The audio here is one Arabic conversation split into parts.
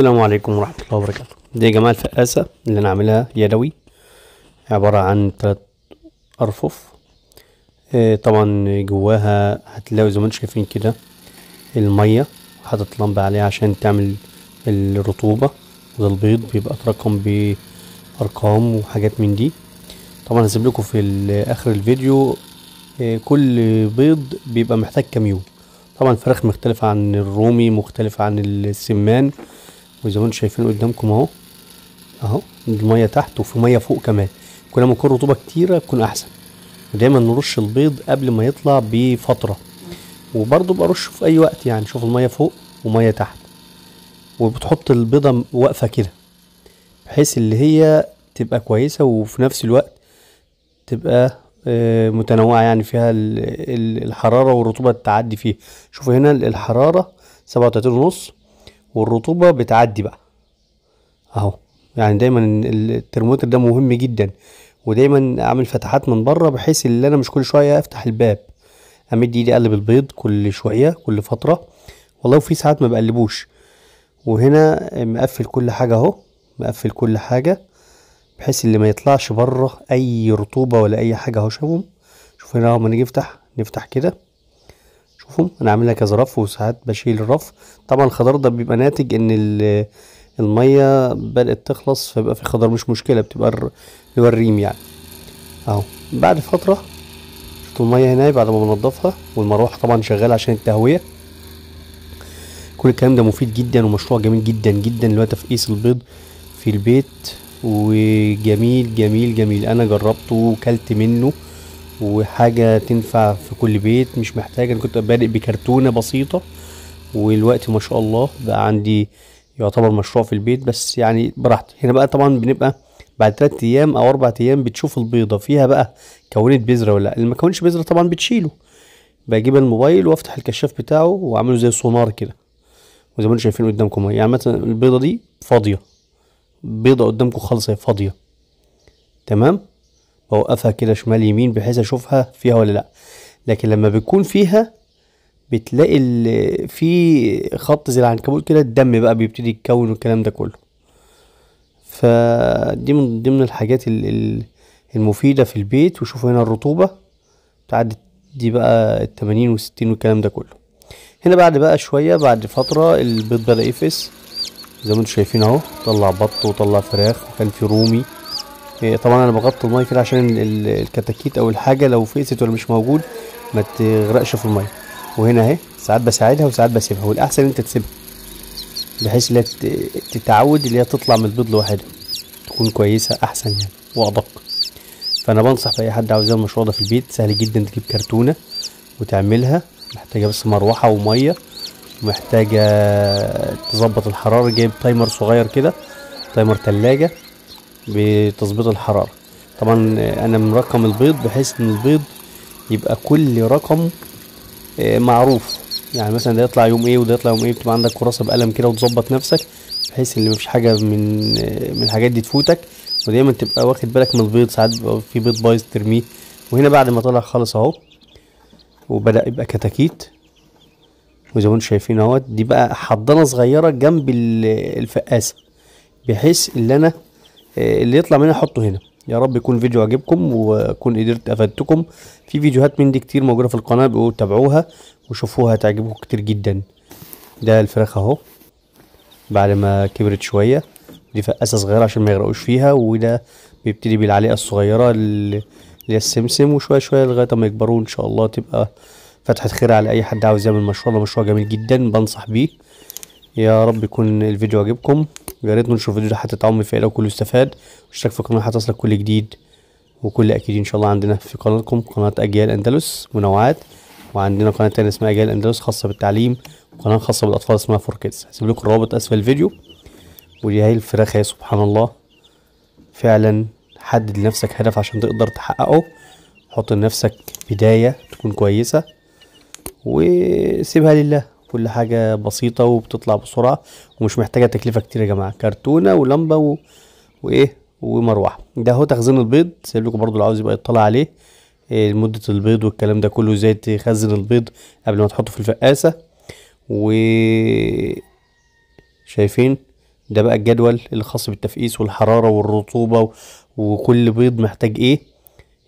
السلام عليكم ورحمة الله وبركاته دي يا جماعة الفقاسة اللي أنا عاملها يدوي عبارة عن تلات أرفف آه طبعا جواها هتلاقوا زي ما انتم شايفين كده المية حاطط لمبة عليها عشان تعمل الرطوبة وده البيض بيبقى اترقم بأرقام وحاجات من دي طبعا هسيب لكم في آخر الفيديو آه كل بيض بيبقى محتاج كام يوم طبعا الفراخ مختلفة عن الرومي مختلفة عن السمان وزي ما انتم شايفين قدامكم اهو اهو الميه تحت وفي ميه فوق كمان كل ما يكون رطوبه كتيره تكون احسن ودايما نرش البيض قبل ما يطلع بفتره وبرضه برشه في اي وقت يعني شوف الميه فوق وميه تحت وبتحط البيضه واقفه كده بحيث اللي هي تبقى كويسه وفي نفس الوقت تبقى آه، متنوعه يعني فيها الحراره والرطوبه تعدي فيها شوفوا هنا الحراره سبعة ونص والرطوبه بتعدي بقى اهو يعني دايما الترمومتر ده مهم جدا ودايما اعمل فتحات من بره بحيث ان انا مش كل شويه افتح الباب امد ايدي اقلب البيض كل شويه كل فتره والله وفي ساعات ما بقلبوش وهنا مقفل كل حاجه اهو مقفل كل حاجه بحيث اللي ما يطلعش بره اي رطوبه ولا اي حاجه اهو شوفوا شوف هنا اهو ما نيجي نفتح نفتح كده شوفهم انا عاملها كذا رف وساعات بشيل الرف طبعا الخضار ده بيبقى ناتج ان الميه بدات تخلص فيبقى في خضار مش مشكله بتبقى اللي الريم يعني اهو بعد فتره شفتوا الميه هنا بعد ما بنضفها والمروحه طبعا شغاله عشان التهويه كل الكلام ده مفيد جدا ومشروع جميل جدا جدا اللي هو تفقيس البيض في البيت وجميل جميل جميل انا جربته وكلت منه وحاجة تنفع في كل بيت مش محتاج انا كنت بادئ بكرتونة بسيطة والوقت ما شاء الله بقى عندي يعتبر مشروع في البيت بس يعني براحتي هنا بقى طبعا بنبقى بعد تلات ايام او اربع ايام بتشوف البيضة فيها بقى كونت بذرة ولا لا اللي ما كونش بذرة طبعا بتشيله بجيب الموبايل وافتح الكشاف بتاعه واعمله زي سونار كده وزي ما انتم شايفين قدامكم يعني مثلا البيضة دي فاضية بيضة قدامكم خالص هي فاضية تمام بوقفها كده شمال يمين بحيث اشوفها فيها ولا لا لكن لما بتكون فيها بتلاقي في خط زي العنكبوت كده الدم بقى بيبتدي يتكون والكلام ده كله فدي من ضمن الحاجات المفيدة في البيت وشوفوا هنا الرطوبة بتعدي دي بقى التمانين وستين والكلام ده كله هنا بعد بقى شوية بعد فترة البيض بدأ يفس زي ما انتوا شايفين اهو طلع بط وطلع فراخ وكان في رومي إيه، طبعا انا بغطي الميه كده عشان الكتاكيت او الحاجه لو فقست ولا مش موجود ما تغرقش في الميه وهنا اهي ساعات بساعدها وساعات بسيبها والاحسن انت تسيبها بحيث ان تتعود اللي هي تطلع من البيض لوحدها تكون كويسه احسن يعني وادق فانا بنصح في اي حد عاوز يعمل مشروع ده في البيت سهل جدا تجيب كرتونه وتعملها محتاجه بس مروحه وميه محتاجه تظبط الحراره جايب تايمر صغير كده تايمر تلاجه بتظبيط الحرارة طبعا انا مرقم البيض بحيث ان البيض يبقى كل رقم آه، معروف يعني مثلا ده يطلع يوم ايه وده يطلع يوم ايه بتبقى عندك كراسه بقلم كده وتظبط نفسك بحيث ان مفيش حاجه من آه، من الحاجات دي تفوتك ودايما تبقى واخد بالك من البيض ساعات بيبقى في بيض بايظ ترميه وهنا بعد ما طلع خالص اهو وبدا يبقى كتاكيت وزي ما انتم شايفين اهوت دي بقى حضانه صغيره جنب الفقاسه بحيث ان انا آه، اللي يطلع منها حطه هنا يا رب يكون الفيديو عجبكم واكون قدرت افدتكم في فيديوهات من دي كتير موجوده في القناه بقوا تابعوها وشوفوها هتعجبكم كتير جدا ده الفراخ اهو بعد ما كبرت شويه دي فقاسه صغيره عشان ما يغرقوش فيها وده بيبتدي بالعليقه الصغيره اللي هي السمسم وشويه شويه لغايه ما يكبروا ان شاء الله تبقى فتحه خير على اي حد عاوز يعمل مشروع ده مشروع جميل جدا بنصح بيه يا رب يكون الفيديو عجبكم يا ريت تنشر الفيديو ده حتى تعم الفائده لو كله استفاد واشترك في القناه حتصلك كل جديد وكل اكيد ان شاء الله عندنا في قناتكم قناه اجيال اندلس منوعات وعندنا قناه تانية اسمها اجيال اندلس خاصه بالتعليم وقناه خاصه بالاطفال اسمها فور كيدز هسيب لكم الرابط اسفل الفيديو ودي هاي الفراخ يا سبحان الله فعلا حدد لنفسك هدف عشان تقدر تحققه حط لنفسك بدايه تكون كويسه وسيبها لله كل حاجة بسيطة وبتطلع بسرعة ومش محتاجة تكلفة كتير يا جماعة كرتونة ولمبة و... وايه ومروحة ده هو تخزين البيض سيب لكم برده اللي عاوز يبقى يطلع عليه إيه، مدة البيض والكلام ده كله ازاي تخزن البيض قبل ما تحطه في الفقاسة و شايفين ده بقى الجدول الخاص بالتفقيس والحرارة والرطوبة و... وكل بيض محتاج ايه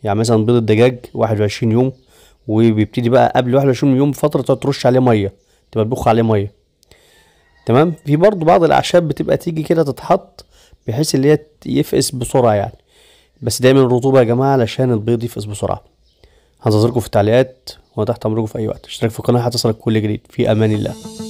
يعني مثلا بيض الدجاج واحد وعشرين يوم وبيبتدي بقى قبل واحد وعشرين يوم فترة تقعد ترش عليه مية تبقى تبخ عليه ميه تمام في برضو بعض الاعشاب بتبقى تيجي كده تتحط بحيث اللي هي يفقس بسرعه يعني بس دايما الرطوبه يا جماعه علشان البيض يفقس بسرعه هنتظركم في التعليقات وانا تحت امركم في اي وقت اشترك في القناه هتصلك كل جديد في امان الله